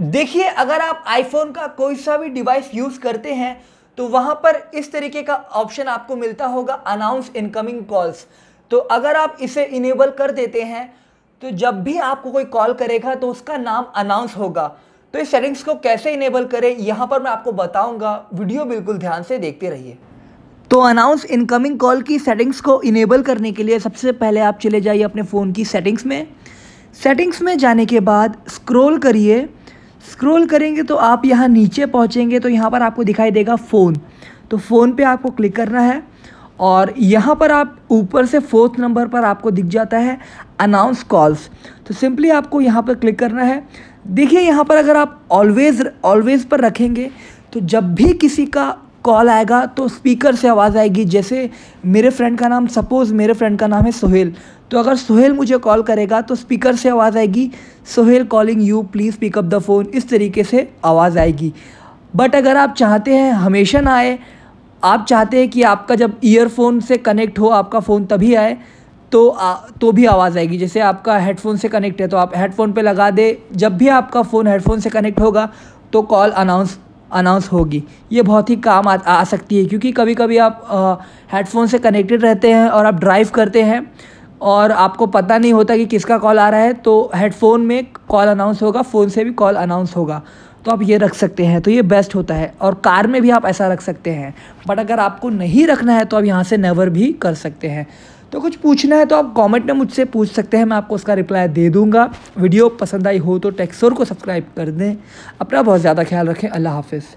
देखिए अगर आप आईफोन का कोई सा भी डिवाइस यूज़ करते हैं तो वहाँ पर इस तरीके का ऑप्शन आपको मिलता होगा अनाउंस इनकमिंग कॉल्स तो अगर आप इसे इनेबल कर देते हैं तो जब भी आपको कोई कॉल करेगा तो उसका नाम अनाउंस होगा तो इस सेटिंग्स को कैसे इनेबल करें यहाँ पर मैं आपको बताऊँगा वीडियो बिल्कुल ध्यान से देखते रहिए तो अनाउंस इनकमिंग कॉल की सेटिंग्स को इनेबल करने के लिए सबसे पहले आप चले जाइए अपने फ़ोन की सेटिंग्स में सेटिंग्स में जाने के बाद स्क्रोल करिए स्क्रॉल करेंगे तो आप यहाँ नीचे पहुँचेंगे तो यहाँ पर आपको दिखाई देगा फ़ोन तो फ़ोन पे आपको क्लिक करना है और यहाँ पर आप ऊपर से फोर्थ नंबर पर आपको दिख जाता है अनाउंस कॉल्स तो सिंपली आपको यहाँ पर क्लिक करना है देखिए यहाँ पर अगर आप ऑलवेज़ ऑलवेज़ पर रखेंगे तो जब भी किसी का कॉल आएगा तो स्पीकर से आवाज़ आएगी जैसे मेरे फ्रेंड का नाम सपोज़ मेरे फ्रेंड का नाम है सोहेल तो अगर सोहेल मुझे कॉल करेगा तो स्पीकर से आवाज़ आएगी Sohail calling you please pick up the phone इस तरीके से आवाज़ आएगी बट अगर आप चाहते हैं हमेशा ना आए आप चाहते हैं कि आपका जब ईयरफोन से कनेक्ट हो आपका फ़ोन तभी आए तो आ, तो भी आवाज़ आएगी जैसे आपका हेडफोन से कनेक्ट है तो आप हेडफोन पे लगा दे जब भी आपका फ़ोन हेडफोन से कनेक्ट होगा तो कॉल अनाउंस अनाउंस होगी ये बहुत ही काम आ, आ सकती है क्योंकि कभी कभी आप हेडफोन से कनेक्टेड रहते हैं और आप ड्राइव करते हैं और आपको पता नहीं होता कि किसका कॉल आ रहा है तो हेडफोन में कॉल अनाउंस होगा फ़ोन से भी कॉल अनाउंस होगा तो आप ये रख सकते हैं तो ये बेस्ट होता है और कार में भी आप ऐसा रख सकते हैं बट अगर आपको नहीं रखना है तो आप यहाँ से नेवर भी कर सकते हैं तो कुछ पूछना है तो आप कमेंट में मुझसे पूछ सकते हैं मैं आपको उसका रिप्लाई दे दूंगा वीडियो पसंद आई हो तो टेक्सोर को सब्सक्राइब कर दें अपना बहुत ज़्यादा ख्याल रखें अल्लाह हाफिज़